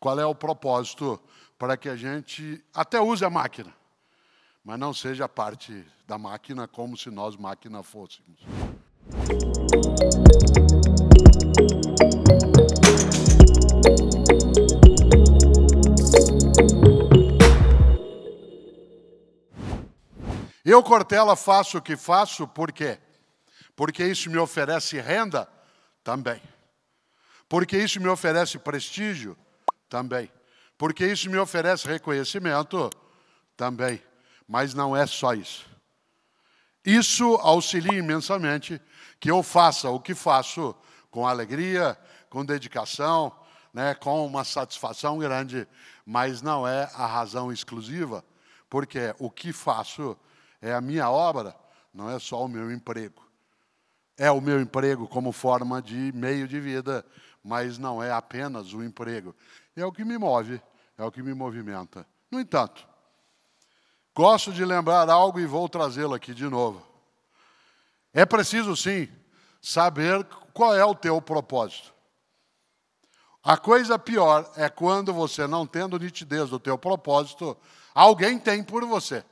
Qual é o propósito? Para que a gente até use a máquina, mas não seja parte da máquina como se nós máquina fôssemos. Eu, Cortella, faço o que faço, por quê? Porque isso me oferece renda também. Porque isso me oferece prestígio também. Porque isso me oferece reconhecimento? Também. Mas não é só isso. Isso auxilia imensamente que eu faça o que faço com alegria, com dedicação, né, com uma satisfação grande, mas não é a razão exclusiva, porque o que faço é a minha obra, não é só o meu emprego. É o meu emprego como forma de meio de vida, mas não é apenas o emprego é o que me move, é o que me movimenta. No entanto, gosto de lembrar algo e vou trazê-lo aqui de novo. É preciso, sim, saber qual é o teu propósito. A coisa pior é quando você, não tendo nitidez do teu propósito, alguém tem por você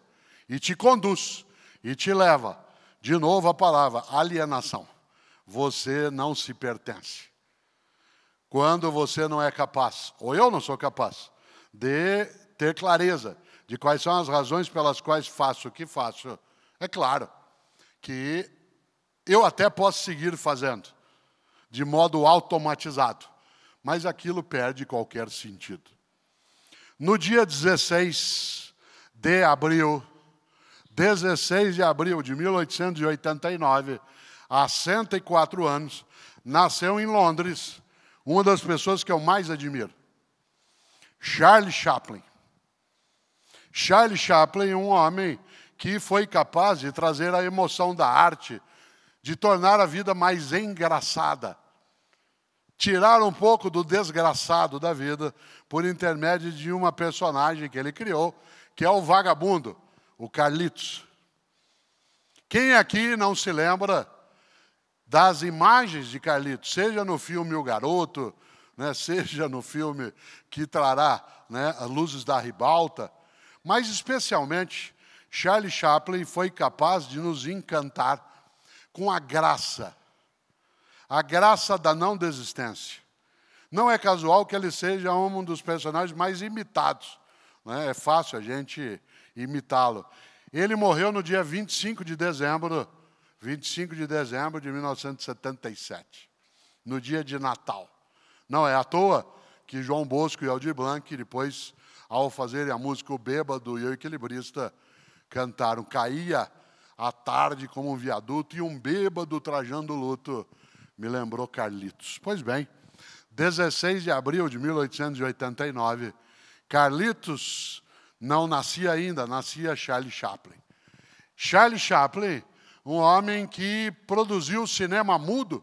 e te conduz e te leva. De novo a palavra alienação. Você não se pertence quando você não é capaz, ou eu não sou capaz, de ter clareza de quais são as razões pelas quais faço o que faço, é claro que eu até posso seguir fazendo, de modo automatizado, mas aquilo perde qualquer sentido. No dia 16 de abril, 16 de abril de 1889, há 104 anos, nasceu em Londres uma das pessoas que eu mais admiro, Charles Chaplin. Charles Chaplin, é um homem que foi capaz de trazer a emoção da arte, de tornar a vida mais engraçada, tirar um pouco do desgraçado da vida por intermédio de uma personagem que ele criou, que é o vagabundo, o Carlitos. Quem aqui não se lembra das imagens de Carlitos, seja no filme O Garoto, né, seja no filme que trará né, as luzes da ribalta, mas especialmente Charlie Chaplin foi capaz de nos encantar com a graça, a graça da não desistência. Não é casual que ele seja um dos personagens mais imitados. Né? É fácil a gente imitá-lo. Ele morreu no dia 25 de dezembro 25 de dezembro de 1977, no dia de Natal. Não é à toa que João Bosco e Aldir Blanc, depois, ao fazerem a música O Bêbado e o Equilibrista, cantaram Caía a tarde como um viaduto e um bêbado trajando luto, me lembrou Carlitos. Pois bem, 16 de abril de 1889, Carlitos não nascia ainda, nascia Charlie Chaplin. Charlie Chaplin um homem que produziu cinema mudo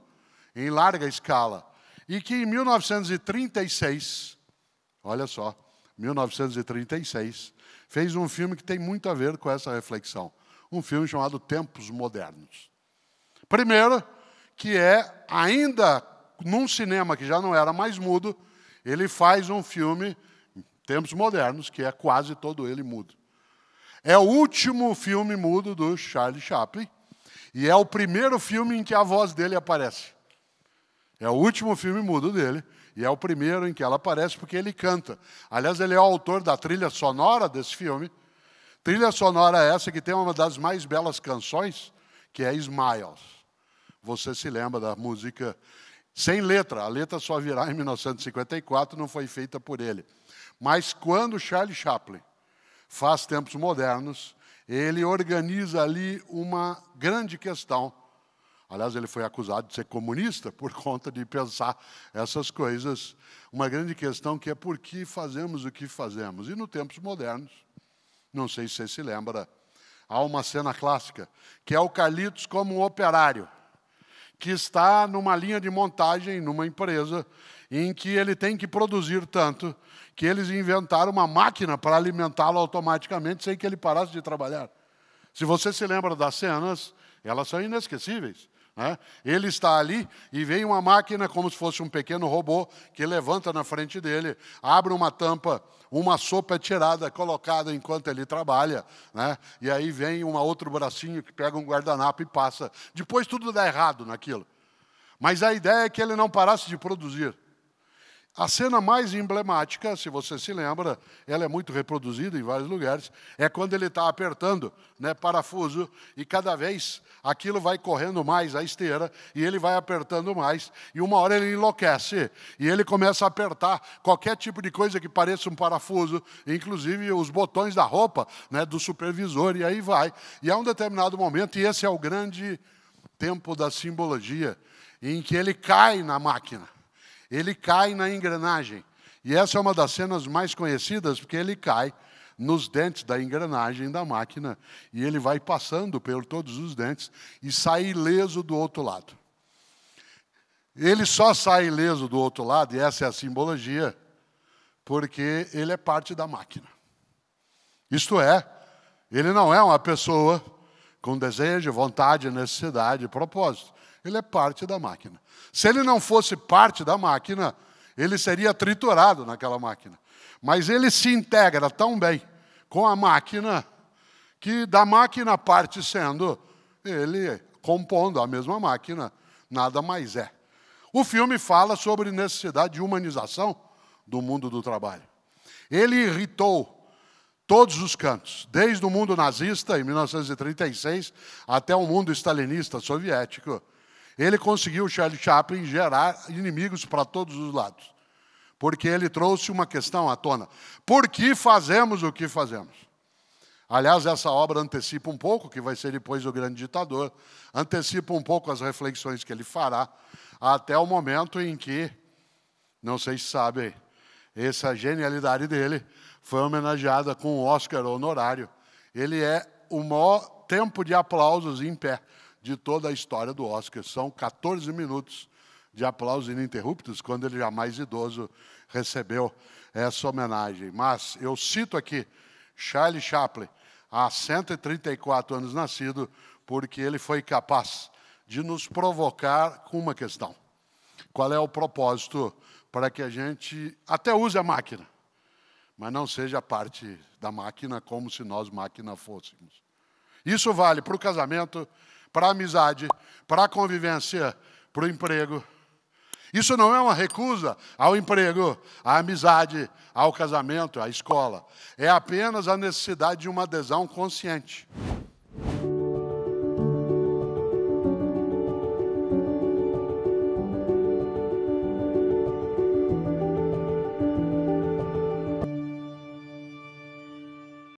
em larga escala e que em 1936, olha só, 1936, fez um filme que tem muito a ver com essa reflexão, um filme chamado Tempos Modernos. Primeiro, que é ainda num cinema que já não era mais mudo, ele faz um filme tempos modernos que é quase todo ele mudo. É o último filme mudo do Charlie Chaplin e é o primeiro filme em que a voz dele aparece. É o último filme mudo dele, e é o primeiro em que ela aparece porque ele canta. Aliás, ele é o autor da trilha sonora desse filme. Trilha sonora é essa que tem uma das mais belas canções, que é Smiles. Você se lembra da música sem letra, a letra só virá em 1954, não foi feita por ele. Mas quando Charlie Chaplin faz tempos modernos, ele organiza ali uma grande questão. Aliás, ele foi acusado de ser comunista por conta de pensar essas coisas. Uma grande questão que é por que fazemos o que fazemos. E nos tempos modernos, não sei se você se lembra, há uma cena clássica, que é o Carlitos como um operário que está numa linha de montagem numa empresa em que ele tem que produzir tanto que eles inventaram uma máquina para alimentá-lo automaticamente sem que ele parasse de trabalhar. Se você se lembra das cenas, elas são inesquecíveis. Né? Ele está ali e vem uma máquina, como se fosse um pequeno robô, que levanta na frente dele, abre uma tampa, uma sopa é tirada, colocada enquanto ele trabalha, né? e aí vem um outro bracinho que pega um guardanapo e passa. Depois tudo dá errado naquilo. Mas a ideia é que ele não parasse de produzir. A cena mais emblemática, se você se lembra, ela é muito reproduzida em vários lugares, é quando ele está apertando né, parafuso e cada vez aquilo vai correndo mais a esteira e ele vai apertando mais e uma hora ele enlouquece e ele começa a apertar qualquer tipo de coisa que pareça um parafuso, inclusive os botões da roupa né, do supervisor e aí vai. E há um determinado momento, e esse é o grande tempo da simbologia, em que ele cai na máquina ele cai na engrenagem. E essa é uma das cenas mais conhecidas, porque ele cai nos dentes da engrenagem da máquina e ele vai passando por todos os dentes e sai ileso do outro lado. Ele só sai ileso do outro lado, e essa é a simbologia, porque ele é parte da máquina. Isto é, ele não é uma pessoa com desejo, vontade, necessidade, propósito. Ele é parte da máquina. Se ele não fosse parte da máquina, ele seria triturado naquela máquina. Mas ele se integra tão bem com a máquina que da máquina parte sendo ele compondo a mesma máquina, nada mais é. O filme fala sobre necessidade de humanização do mundo do trabalho. Ele irritou todos os cantos, desde o mundo nazista, em 1936, até o mundo stalinista soviético. Ele conseguiu, Charlie Chaplin, gerar inimigos para todos os lados, porque ele trouxe uma questão à tona: por que fazemos o que fazemos? Aliás, essa obra antecipa um pouco, que vai ser depois o Grande Ditador, antecipa um pouco as reflexões que ele fará, até o momento em que, não sei se sabem, essa genialidade dele foi homenageada com um Oscar honorário. Ele é o maior tempo de aplausos em pé de toda a história do Oscar. São 14 minutos de aplausos ininterruptos quando ele, já mais idoso, recebeu essa homenagem. Mas eu cito aqui Charlie Chaplin, há 134 anos nascido, porque ele foi capaz de nos provocar com uma questão. Qual é o propósito para que a gente até use a máquina, mas não seja parte da máquina como se nós máquina fôssemos. Isso vale para o casamento, para a amizade, para a convivência, para o emprego. Isso não é uma recusa ao emprego, à amizade, ao casamento, à escola. É apenas a necessidade de uma adesão consciente.